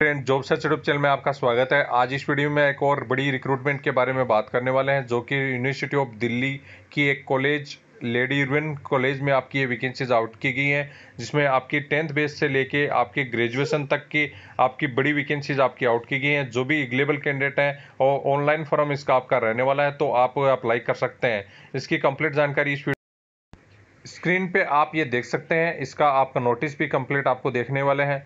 friend job search YouTube channel में आपका स्वागत है आज इस वीडियो में एक और बड़ी रिक्रूटमेंट के बारे में बात करने वाले हैं जो कि यूनिवर्सिटी ऑफ दिल्ली की एक कॉलेज लेडी इर्विन कॉलेज में आपकी ये वैकेंसीज आउट की गई हैं जिसमें आपकी टेंथ बेस से लेके आपके ग्रेजुएशन तक की आपकी बड़ी वैकेंसीज आपकी आउट की गई हैं जो भी एग्लेबल कैंडिडेट हैं और ऑनलाइन फॉर्म इसका आपका रहने वाला है तो आप अप्लाई कर सकते हैं इसकी कम्प्लीट जानकारी इस स्क्रीन पर आप ये देख सकते हैं इसका आपका नोटिस भी कम्प्लीट आपको देखने वाले हैं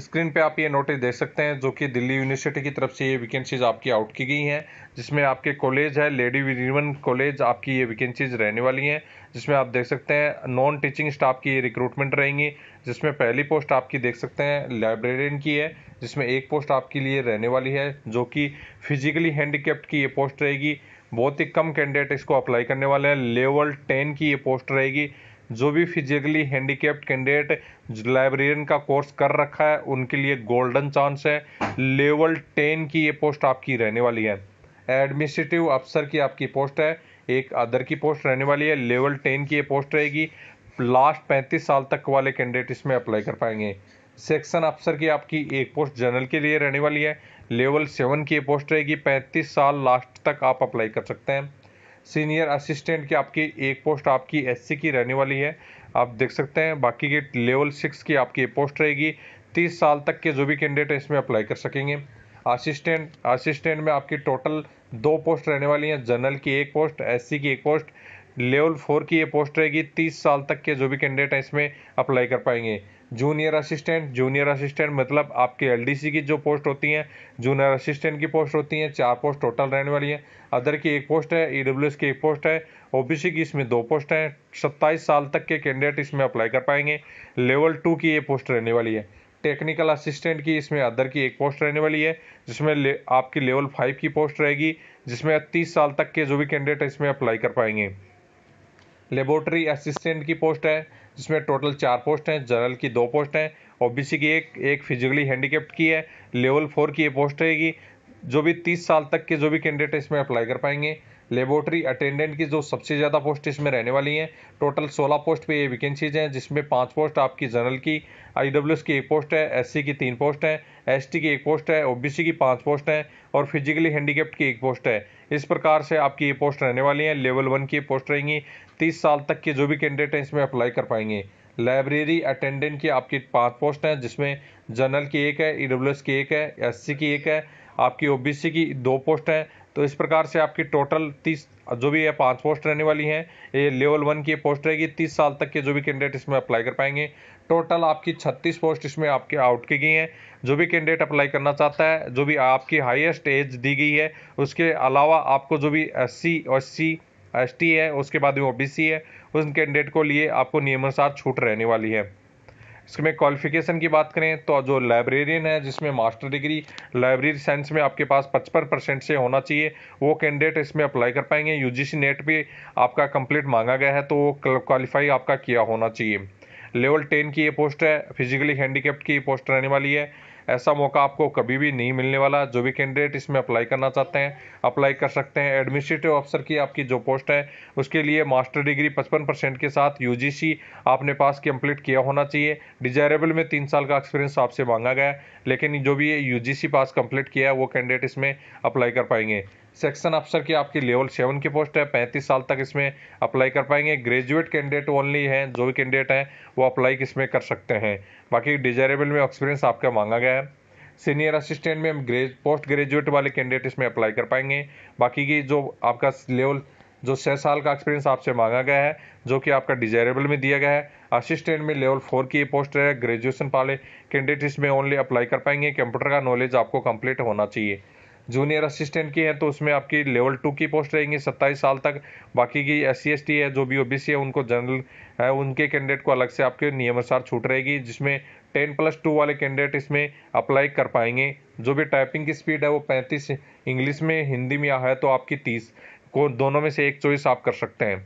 स्क्रीन पे आप ये नोटिस देख सकते हैं जो कि दिल्ली यूनिवर्सिटी की तरफ से ये वैकेंसीज आपकी आउट की गई हैं जिसमें आपके कॉलेज है लेडी विजन कॉलेज आपकी ये वैकेंसीज रहने वाली हैं जिसमें आप देख सकते हैं नॉन टीचिंग स्टाफ की ये रिक्रूटमेंट रहेंगी जिसमें पहली पोस्ट आपकी देख सकते हैं लाइब्रेरियन की है जिसमें एक पोस्ट आपके लिए रहने वाली है जो कि फिजिकली हैंडीकेप्ट की ये पोस्ट रहेगी बहुत ही कम कैंडिडेट इसको अप्लाई करने वाले हैं लेवल टेन की ये पोस्ट रहेगी जो भी फिजिकली हैंडीकेप्ड कैंडिडेट लाइब्रेरियन का कोर्स कर रखा है उनके लिए गोल्डन चांस है लेवल टेन की ये पोस्ट आपकी रहने वाली है एडमिनिस्ट्रेटिव अफसर की आपकी पोस्ट है एक अदर की पोस्ट रहने वाली है लेवल टेन की ये पोस्ट रहेगी लास्ट पैंतीस साल तक वाले कैंडिडेट इसमें अप्लाई कर पाएंगे सेक्शन अफसर की आपकी एक पोस्ट जनरल के लिए रहने वाली है लेवल सेवन की ये पोस्ट रहेगी पैंतीस साल लास्ट तक आप अप्लाई कर सकते हैं सीनियर असिस्टेंट की आपकी एक पोस्ट आपकी एससी की रहने वाली है आप देख सकते हैं बाकी के लेवल सिक्स की आपकी पोस्ट रहेगी तीस साल तक के जो भी कैंडिडेट हैं इसमें अप्लाई कर सकेंगे असिस्टेंट असिस्टेंट में आपकी टोटल दो पोस्ट रहने वाली हैं जनरल की एक पोस्ट एससी की एक पोस्ट लेवल फोर की ये पोस्ट रहेगी तीस साल तक के जो भी कैंडिडेट हैं इसमें अप्लाई कर पाएंगे जूनियर असिस्टेंट जूनियर असिस्टेंट मतलब आपके एलडीसी की जो पोस्ट होती हैं जूनियर असिस्टेंट की पोस्ट होती हैं चार पोस्ट टोटल रहने वाली हैं अदर की एक पोस्ट है ईडब्ल्यूएस e की एक पोस्ट है ओबीसी की इसमें दो पोस्ट हैं सत्ताईस साल तक के कैंडिडेट इसमें अप्लाई कर पाएंगे लेवल टू की ये पोस्ट रहने वाली है टेक्निकल असिस्टेंट की इसमें अदर की एक पोस्ट रहने वाली है जिसमें ले, आपकी लेवल फाइव की पोस्ट रहेगी जिसमें तीस साल तक के जो भी कैंडिडेट इसमें अप्लाई कर पाएंगे लेबोरेटरी असिस्टेंट की पोस्ट है जिसमें टोटल चार पोस्ट हैं जनरल की दो पोस्ट हैं ओबीसी की एक एक फिजिकली हैंडीकेप्ट की है लेवल फोर की ये पोस्ट रहेगी जो भी तीस साल तक के जो भी कैंडिडेट इसमें अप्लाई कर पाएंगे लेबोरेटरी अटेंडेंट की जो सबसे ज़्यादा पोस्ट इसमें रहने वाली हैं टोटल 16 पोस्ट पे ये वैकेंसीज हैं जिसमें पांच पोस्ट आपकी जनरल की आई की एक पोस्ट है एस की तीन पोस्ट हैं एस की एक पोस्ट है ओ की पाँच पोस्ट हैं और फिजिकली हैंडीकेप्ट की एक पोस्ट है इस प्रकार से आपकी ये पोस्ट रहने वाली हैं लेवल वन की पोस्ट रहेंगी तीस साल तक के जो भी कैंडिडेट हैं इसमें अप्लाई कर पाएंगे लाइब्रेरी अटेंडेंट की आपकी पांच पोस्ट हैं जिसमें जनरल की एक है ई e की एक है एस की एक है आपकी ओबीसी की दो पोस्ट हैं तो इस प्रकार से आपकी टोटल तीस जो भी ये पाँच पोस्ट रहने वाली हैं ये लेवल वन की पोस्ट रहेगी तीस साल तक के जो भी कैंडिडेट इसमें अप्लाई कर पाएंगे टोटल आपकी छत्तीस पोस्ट इसमें आपके आउट की गई हैं जो भी कैंडिडेट अप्लाई करना चाहता है जो भी आपकी हाईएस्ट एज दी गई है उसके अलावा आपको जो भी एस सी और सी एस है उसके बाद में ओ है उस कैंडिडेट को लिए आपको नियमानुसार छूट रहने वाली है इसमें क्वालिफिकेशन की बात करें तो जो लाइब्रेरियन है जिसमें मास्टर डिग्री लाइब्रेरी साइंस में आपके पास पचपन परसेंट से होना चाहिए वो कैंडिडेट इसमें अप्लाई कर पाएंगे यूजीसी नेट पे आपका कंप्लीट मांगा गया है तो वो क्वालिफाई आपका किया होना चाहिए लेवल टेन की ये पोस्ट है फिजिकली हैंडीकेप्ट की ये पोस्ट रहने वाली है ऐसा मौका आपको कभी भी नहीं मिलने वाला जो भी कैंडिडेट इसमें अप्लाई करना चाहते हैं अप्लाई कर सकते हैं एडमिनिस्ट्रेटिव अफसर की आपकी जो पोस्ट है उसके लिए मास्टर डिग्री पचपन परसेंट के साथ यू आपने पास कंप्लीट किया होना चाहिए डिजायरेबल में तीन साल का एक्सपीरियंस आपसे मांगा गया लेकिन जो भी यू पास कंप्लीट किया है वो कैंडिडेट इसमें अप्लाई कर पाएंगे सेक्शन अफसर की आपकी लेवल सेवन की पोस्ट है पैंतीस साल तक इसमें अप्लाई कर पाएंगे ग्रेजुएट कैंडिडेट ओनली हैं जो भी कैंडिडेट हैं वो अप्लाई किसमें कर सकते हैं बाकी डिजायरेबल में एक्सपीरियंस आपका मांगा गया है सीनियर असिस्टेंट में हम ग्रेज पोस्ट ग्रेजुएट वाले कैंडिडेट इसमें अप्लाई कर पाएंगे बाकी की जो आपका लेवल जो छः साल का एक्सपीरियंस आपसे मांगा गया है जो कि आपका डिजायरेबल में दिया गया है असिस्टेंट में लेवल फोर की पोस्ट है ग्रेजुएशन वाले कैंडिडेट इसमें ओनली अप्लाई कर पाएंगे कंप्यूटर का नॉलेज आपको कंप्लीट होना चाहिए जूनियर असिस्टेंट की है तो उसमें आपकी लेवल टू की पोस्ट रहेंगी सत्ताईस साल तक बाकी की एस सी है जो भी ओ है उनको जनरल है उनके कैंडिडेट को अलग से आपके नियमानुसार छूट रहेगी जिसमें टेन प्लस टू वाले कैंडिडेट इसमें अप्लाई कर पाएंगे जो भी टाइपिंग की स्पीड है वो पैंतीस इंग्लिश में हिंदी में है तो आपकी तीस को दोनों में से एक चॉइस आप कर सकते हैं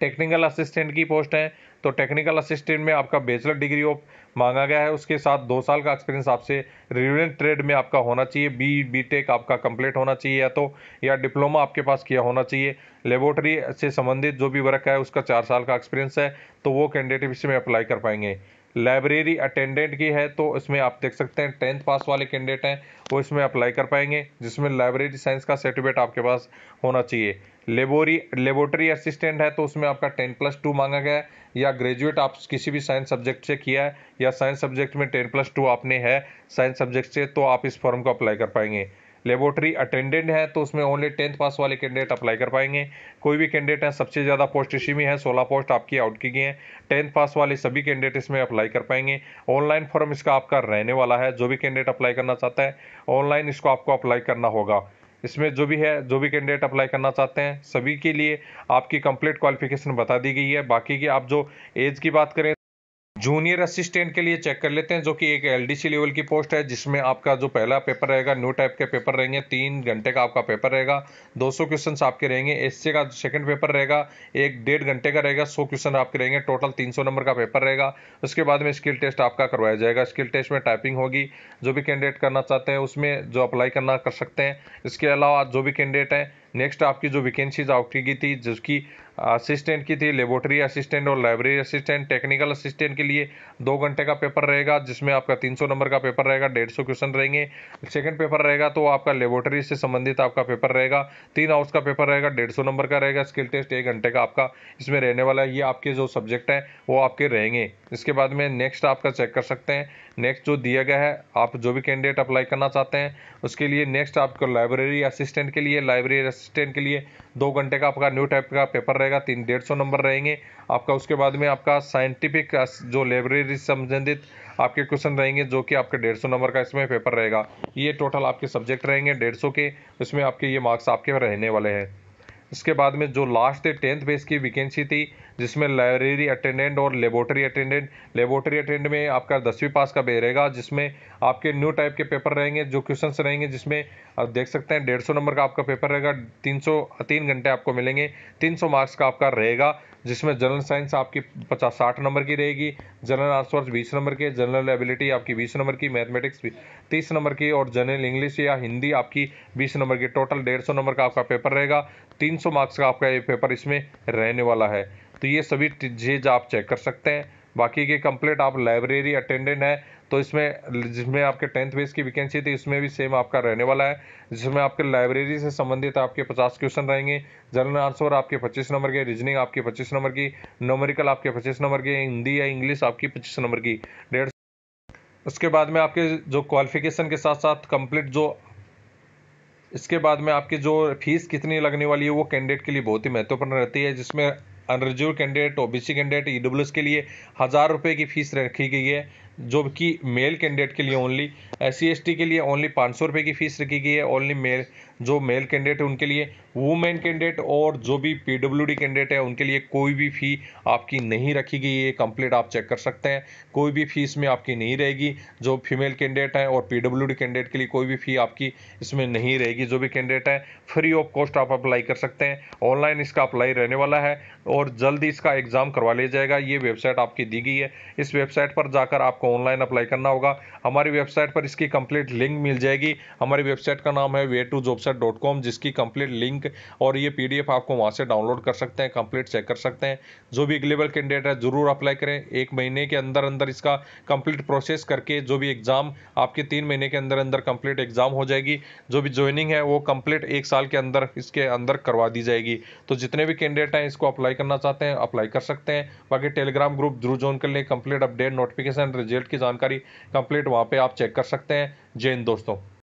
टेक्निकल असिस्टेंट की पोस्ट है तो टेक्निकल असिस्टेंट में आपका बैचलर डिग्री ऑफ मांगा गया है उसके साथ दो साल का एक्सपीरियंस आपसे रिलेवेंट ट्रेड में आपका होना चाहिए बी बी टेक आपका कंप्लीट होना चाहिए या तो या डिप्लोमा आपके पास किया होना चाहिए लेबोरेटरी से संबंधित जो भी वर्क है उसका चार साल का एक्सपीरियंस है तो वो कैंडिडेट इसमें अप्लाई कर पाएंगे लाइब्रेरी अटेंडेंट की है तो इसमें आप देख सकते हैं टेंथ पास वाले कैंडिडेट हैं वो इसमें अप्लाई कर पाएंगे जिसमें लाइब्रेरी साइंस का सर्टिफिकेट आपके पास होना चाहिए लेबोरी लेबोरेटरी असिस्टेंट है तो उसमें आपका टेन प्लस टू मांगा गया है या ग्रेजुएट आप किसी भी साइंस सब्जेक्ट से किया है या साइंस सब्जेक्ट में टेन प्लस टू आपने है साइंस सब्जेक्ट से तो आप इस फॉर्म को अप्लाई कर पाएंगे लेबोरेटरी अटेंडेंट हैं तो उसमें ओनली टेंथ पास वाले कैंडिडेट अप्लाई कर पाएंगे कोई भी कैंडिडेट हैं सबसे ज़्यादा पोस्ट इसी में है सोलह पोस्ट आपकी आउट की गई हैं टेंथ पास वाले सभी कैंडिडेट इसमें अप्लाई कर पाएंगे ऑनलाइन फॉर्म इसका आपका रहने वाला है जो भी कैंडिडेट अप्लाई करना चाहता है ऑनलाइन इसको आपको अप्लाई करना होगा इसमें जो भी है जो भी कैंडिडेट अप्लाई करना चाहते हैं सभी के लिए आपकी कंप्लीट क्वालिफिकेशन बता दी गई है बाकी की आप जो एज की बात करें जूनियर असिस्टेंट के लिए चेक कर लेते हैं जो कि एक एलडीसी लेवल की पोस्ट है जिसमें आपका जो पहला पेपर रहेगा न्यू टाइप के पेपर रहेंगे तीन घंटे का आपका पेपर रहेगा 200 क्वेश्चंस आपके रहेंगे एससी का सेकंड पेपर रहेगा एक डेढ़ घंटे का रहेगा 100 क्वेश्चन आपके रहेंगे टोटल 300 नंबर का पेपर रहेगा उसके बाद में स्किल टेस्ट आपका करवाया जाएगा स्किल टेस्ट में टाइपिंग होगी जो भी कैंडिडेट करना चाहते हैं उसमें जो अप्लाई करना कर सकते हैं इसके अलावा जो भी कैंडिडेट हैं नेक्स्ट आपकी जो वैकेंसीज आउट की थी जिसकी असिस्टेंट की थी लेबोरेटरी असिस्टेंट और लाइब्रेरी असिस्टेंट टेक्निकल असिस्टेंट के लिए दो घंटे का पेपर रहेगा जिसमें आपका 300 नंबर का पेपर रहेगा 150 क्वेश्चन रहेंगे सेकंड पेपर रहेगा तो आपका लेबोरेटरी से संबंधित आपका पेपर रहेगा तीन आवर्स का पेपर रहेगा 150 नंबर का रहेगा स्किल टेस्ट एक घंटे का आपका इसमें रहने वाला है ये आपके जो सब्जेक्ट हैं वो आपके रहेंगे इसके बाद में नेक्स्ट आपका चेक कर सकते हैं नेक्स्ट जो दिया गया है आप जो भी कैंडिडेट अप्लाई करना चाहते हैं उसके लिए नेक्स्ट आपको लाइब्रेरी असिस्टेंट के लिए लाइब्रेरी असिस्टेंट के लिए दो घंटे का आपका न्यू टाइप का पेपर रहेगा तीन डेढ़ सौ नंबर रहेंगे आपका उसके बाद में आपका साइंटिफिक जो लाइब्रेरी संबंधित आपके क्वेश्चन रहेंगे जो कि आपके डेढ़ सौ नंबर का इसमें पेपर रहेगा ये टोटल आपके सब्जेक्ट रहेंगे डेढ़ सौ के उसमें आपके ये मार्क्स आपके रहने वाले हैं इसके बाद में जो लास्ट थे टेंथ बेस की वैकेंसी थी जिसमें लाइब्रेरी अटेंडेंट और लेबोरेटरी अटेंडेंट लेबोरेटरी अटेंडेंट में आपका दसवीं पास का बे रहेगा जिसमें आपके न्यू टाइप के पेपर रहेंगे जो क्वेश्चन रहेंगे जिसमें आप देख सकते हैं डेढ़ सौ नंबर का आपका पेपर रहेगा तीन सौ तीन घंटे आपको मिलेंगे तीन सौ मार्क्स का आपका रहेगा जिसमें जनरल साइंस आपकी पचास साठ नंबर की रहेगी जनरल आर्ट्स बीस नंबर की जनरल एबिलिटी आपकी बीस नंबर की मैथमेटिक्स तीस नंबर की और जनरल इंग्लिश या हिंदी आपकी बीस नंबर की टोटल डेढ़ सौ नंबर का आपका पेपर रहेगा तीन सौ मार्क्स का आपका ये पेपर इसमें रहने वाला है तो ये सभी चीज़ आप चेक कर सकते हैं बाकी के कंप्लीट आप लाइब्रेरी अटेंडेंट है तो इसमें जिसमें आपके टेंथ बेस की वैकेंसी थी इसमें भी सेम आपका रहने वाला है जिसमें आपके लाइब्रेरी से संबंधित आपके 50 क्वेश्चन रहेंगे जनरल आंसर आपके 25 नंबर के रीजनिंग आपके 25 नंबर की नोमरिकल आपके 25 नंबर के हिंदी या इंग्लिश आपकी 25 नंबर की डेढ़ उसके बाद में आपके जो क्वालिफिकेशन के साथ साथ कंप्लीट जो इसके बाद में आपकी जो फीस कितनी लगने वाली है वो कैंडिडेट के लिए बहुत ही महत्वपूर्ण रहती है जिसमें unreserved candidate OBC candidate EWS के लिए हज़ार रुपये की फीस रखी गई है जो कि मेल कैंडिडेट के लिए ओनली एस सी के लिए ओनली पाँच सौ रुपये की फ़ीस रखी गई है ओनली मेल जो मेल कैंडिडेट है उनके लिए वुमेन कैंडिडेट और जो भी पी कैंडिडेट है उनके लिए कोई भी फ़ी आपकी नहीं रखी गई है कंप्लीट आप चेक कर सकते हैं कोई भी फ़ीस में आपकी नहीं रहेगी जो फीमेल कैंडिडेट हैं और पी कैंडिडेट के लिए कोई भी फ़ी आपकी इसमें नहीं रहेगी जो भी कैंडिडेट है फ्री ऑफ कॉस्ट आप अप्लाई कर सकते हैं ऑनलाइन इसका अप्लाई रहने वाला है और जल्द इसका एग्ज़ाम करवा लिया जाएगा ये वेबसाइट आपकी दी गई है इस वेबसाइट पर जाकर आपको आपको ऑनलाइन अप्लाई करना होगा हमारी वेबसाइट पर इसकी कंप्लीट लिंक मिल जाएगी हमारी वेबसाइट का नाम है वे टू डॉट कॉम जिसकी कंप्लीट लिंक और ये पी आपको वहाँ से डाउनलोड कर सकते हैं कंप्लीट चेक कर सकते हैं जो भी एग्लेबल कैंडिडेट है ज़रूर अप्लाई करें एक महीने के अंदर अंदर इसका कंप्लीट प्रोसेस करके जो भी एग्ज़ाम आपके तीन महीने के अंदर अंदर कंप्लीट एग्ज़ाम हो जाएगी जो भी ज्वाइनिंग है वो कंप्लीट एक साल के अंदर इसके अंदर करवा दी जाएगी तो जितने भी कैंडिडेट हैं इसको अप्लाई करना चाहते हैं अप्लाई कर सकते हैं बाकी टेलीग्राम ग्रुप जरूर ज्वाइन कर लें कंप्लीट अपडेट नोटिफिकेशन रिजल्ट की जानकारी कंप्लीट वहाँ पे आप चेक कर सकते हैं जैन दोस्तों